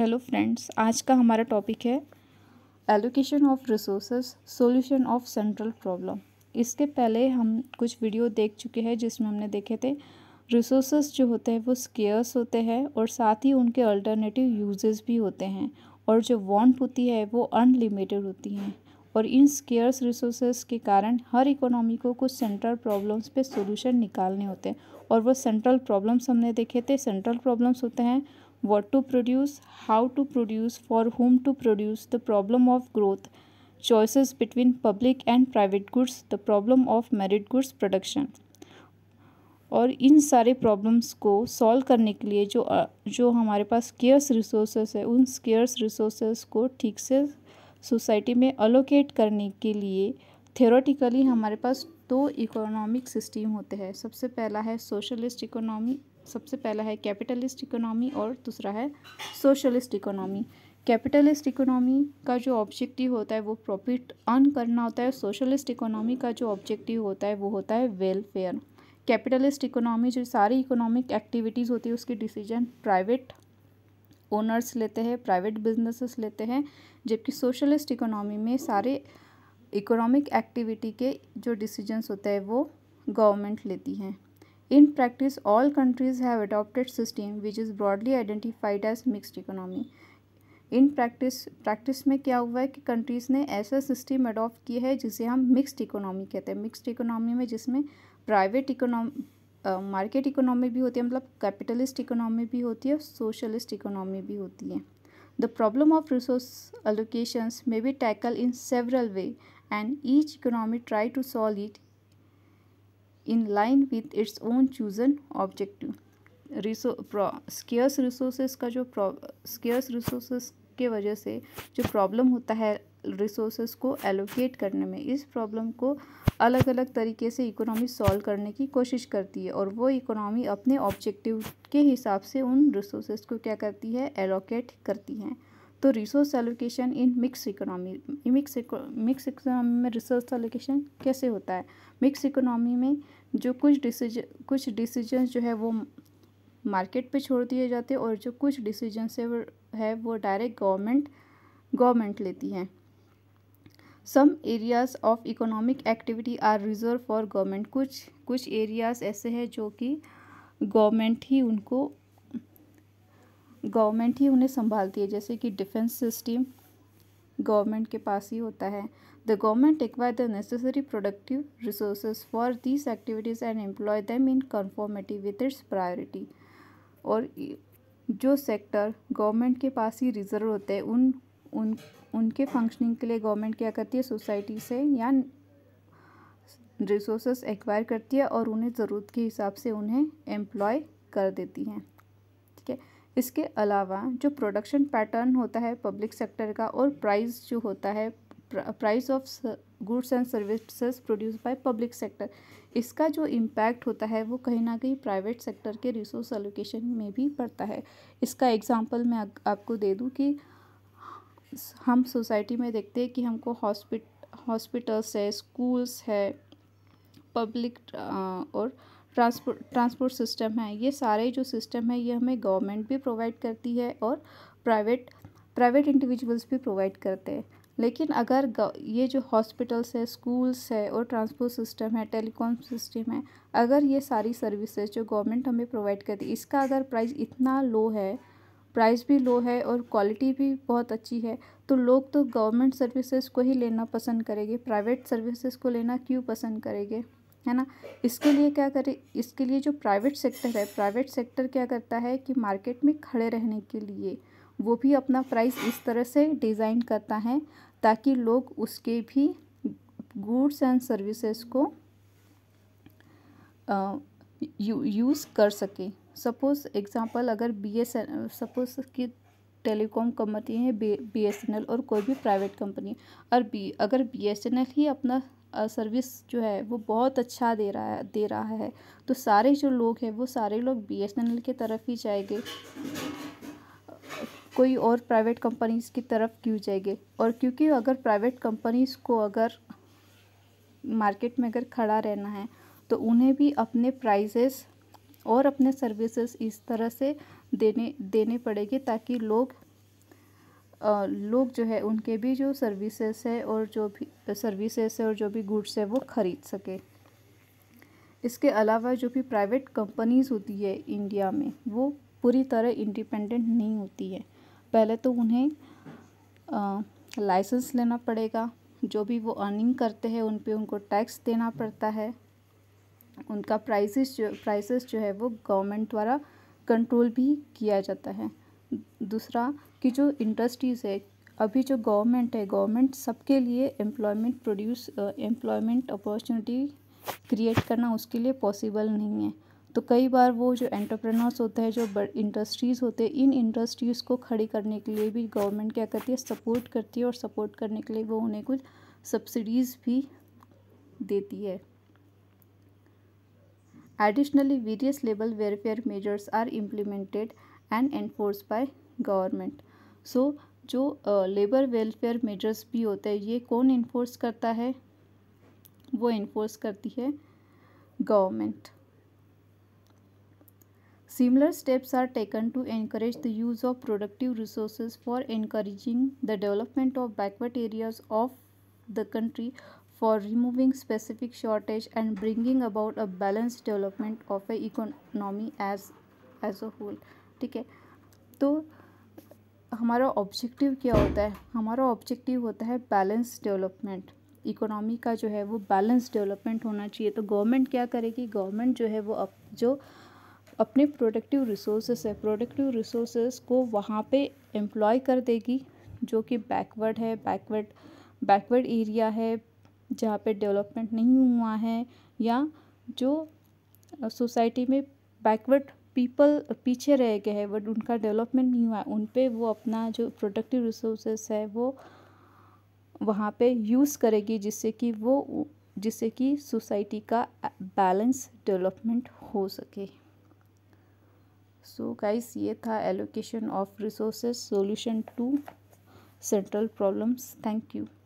hello friends आज का हमारा टॉपिक है allocation of resource solution of central problem इसके पहले हम कुछ वीडियो देख चुके हैं जिसमें हमने देखे थे रिसोर्स जो होते हैं वो स्केयर्स होते हैं और साथ ही उनके अल्टरनेटिव यूजेस भी होते हैं और जो वांट होती है वो अनलिमिटेड होती हैं और इन स्केयर्स रिसोर्स के कारण हर इकोनॉमी को कुछ सेंट्रल प्रॉब्लम्स पे सोल्यूशन निकालने होते हैं और वो सेंट्रल प्रॉब्लम्स हमने देखे थे सेंट्रल प्रॉब्लम्स होते हैं what to produce how to produce for whom to produce the problem of growth choices between public and private goods the problem of merit goods production और इन सारे प्रॉब्लम्स को solve करने के लिए जो जो हमारे पास स्केयर्स रिसोर्सेस है उन स्केयर्स रिसोर्सेस को ठीक से सोसाइटी में अलोकेट करने के लिए थेरोटिकली हमारे पास दो इकोनॉमिक सिस्टम होते हैं सबसे पहला है सोशलिस्ट इकोनॉमी सबसे पहला है कैपिटलिस्ट इकोनॉमी और दूसरा है सोशलिस्ट इकोनॉमी कैपिटलिस्ट इकोनॉमी का जो ऑब्जेक्टिव होता है वो प्रॉफिट अर्न करना होता है सोशलिस्ट इकोनॉमी का जो ऑब्जेक्टिव होता है वो होता है वेलफेयर कैपिटलिस्ट इकोनॉमी जो सारी इकोनॉमिक एक्टिविटीज़ होती है उसके डिसीजन प्राइवेट ओनर्स लेते हैं प्राइवेट बिजनेसेस लेते हैं जबकि सोशलिस्ट इकोनॉमी में सारे इकोनॉमिक एक्टिविटी के जो डिसीजंस होते हैं वो गवर्नमेंट लेती हैं in practice all countries have adopted system which is broadly identified as mixed economy in practice practice में क्या हुआ है कि कंट्रीज़ ने ऐसा सिस्टम अडॉप्ट किया है जिसे हम मिक्सड इकोनॉमी कहते हैं मिक्सड इकोनॉमी में जिसमें प्राइवेट इकोनॉमी मार्केट इकोनॉमी भी होती है मतलब कैपिटलिस्ट इकोनॉमी भी होती है सोशलिस्ट इकोनॉमी भी होती है the problem of resource allocations may be tackled in several way and each economy try to solve it in line with its own chosen objective रिसो स्केयर्स रिसोर्सेज का जो scares resources के वजह से जो प्रॉब्लम होता है रिसोर्सेज को एलोकेट करने में इस प्रॉब्लम को अलग अलग तरीके से इकोनॉमी सॉल्व करने की कोशिश करती है और वो इकोनॉमी अपने ऑब्जेक्टिव के हिसाब से उन रिसोर्सेज को क्या करती है एलोकेट करती हैं तो resource allocation in mix economy mix mix economy में रिसोर्स एलोकेशन कैसे होता है मिक्स इकोनॉमी में जो कुछ डिसीजन कुछ डिसीजन जो है वो मार्केट पे छोड़ दिए जाते हैं और जो कुछ डिसीजन वो है वो डायरेक्ट गवर्नमेंट गवर्नमेंट लेती है some areas of economic activity are reserved for government कुछ कुछ एरियाज ऐसे हैं जो कि गवर्नमेंट ही उनको गवर्नमेंट ही उन्हें संभालती है जैसे कि डिफेंस सिस्टम गवर्नमेंट के पास ही होता है the government acquire the necessary productive resource for these activities and employ them in conformity with its priority और जो सेक्टर गवर्नमेंट के पास ही रिजर्व होते हैं उन उन उनके फंक्शनिंग के लिए गवर्नमेंट क्या करती है सोसाइटी से या रिसोर्स एक्वायर करती है और उन्हें ज़रूरत के हिसाब से उन्हें एम्प्लॉय कर देती हैं ठीक है इसके अलावा जो प्रोडक्शन पैटर्न होता है पब्लिक सेक्टर का और प्राइस जो होता है price of goods and services produce by public sector इसका जो इम्पैक्ट होता है वो कहीं ना कहीं प्राइवेट सेक्टर के रिसोर्स एलोकेशन में भी पड़ता है इसका एग्जांपल मैं आपको दे दूं कि हम सोसाइटी में देखते हैं कि हमको हॉस्पिट हॉस्पिटल्स है स्कूल्स है पब्लिक और ट्रांसपोर्ट ट्रांसपोर्ट सिस्टम है ये सारे जो सिस्टम है ये हमें गवर्नमेंट भी प्रोवाइड करती है और प्राइवेट प्राइवेट इंडिविजुअल्स भी प्रोवाइड करते हैं लेकिन अगर ये जो हॉस्पिटल्स है स्कूल्स है और ट्रांसपोर्ट सिस्टम है टेलीकॉम सिस्टम है अगर ये सारी सर्विसेज जो गवर्नमेंट हमें प्रोवाइड करती है इसका अगर प्राइस इतना लो है प्राइस भी लो है और क्वालिटी भी बहुत अच्छी है तो लोग तो गवर्नमेंट सर्विसेज को ही लेना पसंद करेंगे प्राइवेट सर्विसेज को लेना क्यों पसंद करेंगे है ना इसके लिए क्या करें इसके लिए जो प्राइवेट सेक्टर है प्राइवेट सेक्टर क्या करता है कि मार्केट में खड़े रहने के लिए वो भी अपना प्राइस इस तरह से डिज़ाइन करता है ताकि लोग उसके भी गुड्स एंड सर्विसेज को यूज़ कर सके सपोज़ एग्ज़ाम्पल अगर बी एस सपोज़ कि टेलीकॉम कंपनी है बी एस एन एल और कोई भी प्राइवेट कंपनी और बी अगर बी एस एन एल ही अपना सर्विस जो है वो बहुत अच्छा दे रहा है दे रहा है तो सारे जो लोग हैं वो सारे लोग बी एस एन एल की तरफ ही जाएंगे कोई और प्राइवेट कंपनीज़ की तरफ क्यों जाएंगे और क्योंकि अगर प्राइवेट कंपनीज़ को अगर मार्केट में अगर खड़ा रहना है तो उन्हें भी अपने प्राइजेस और अपने सर्विसेज इस तरह से देने देने पड़ेंगे ताकि लोग लोग जो है उनके भी जो सर्विसेज है और जो भी सर्विसेज है और जो भी गुड्स है वो ख़रीद सके इसके अलावा जो भी प्राइवेट कंपनीज़ होती है इंडिया में वो पूरी तरह इंडिपेंडेंट नहीं होती है पहले तो उन्हें लाइसेंस लेना पड़ेगा जो भी वो अर्निंग करते हैं उन पर उनको टैक्स देना पड़ता है उनका प्राइसेस जो प्राइसेस जो है वो गवर्नमेंट द्वारा कंट्रोल भी किया जाता है दूसरा कि जो इंडस्ट्रीज़ है अभी जो गवर्नमेंट है गवर्नमेंट सबके लिए employment produce employment opportunity create करना उसके लिए पॉसिबल नहीं है तो कई बार वो जो एंटरप्रेनर्स होते हैं जो इंडस्ट्रीज़ होते हैं इन इंडस्ट्रीज़ को खड़ी करने के लिए भी गवर्नमेंट क्या करती है सपोर्ट करती है और सपोर्ट करने के लिए वो उन्हें कुछ सब्सिडीज़ भी देती है additionally various labour welfare measures are implemented and enforce by government so जो लेबर वेलफेयर मेजर्स भी होते हैं ये कौन इन्फोर्स करता है वो इन्फोर्स करती है government similar steps are taken to encourage the use of productive resource for encouraging the development of backward areas of the country for removing specific shortage and bringing about a balanced development of a economy as as a whole ठीक है तो हमारा objective क्या होता है हमारा objective होता है बैलेंस डेवलपमेंट इकोनॉमी का जो है वो बैलेंस डेवलपमेंट होना चाहिए तो गवर्नमेंट क्या करेगी गवर्नमेंट जो है वो अप, जो अपने प्रोडक्टिव रिसोर्सेस है प्रोडक्टिव रिसोर्सेस को वहाँ पे एम्प्लॉय कर देगी जो कि बैकवर्ड है बैकवर्ड बैकवर्ड एरिया है जहाँ पे डेवलपमेंट नहीं हुआ है या जो सोसाइटी में बैकवर्ड पीपल uh, पीछे रह गए हैं बट उनका डेवलपमेंट नहीं हुआ है उन पर वो अपना जो प्रोडक्टिव रिसोर्सेस है वो वहाँ पे यूज़ करेगी जिससे कि वो जिससे कि सोसाइटी का बैलेंस डेवलपमेंट हो सके सो so गाइस ये था allocation of resources solution to central problems thank you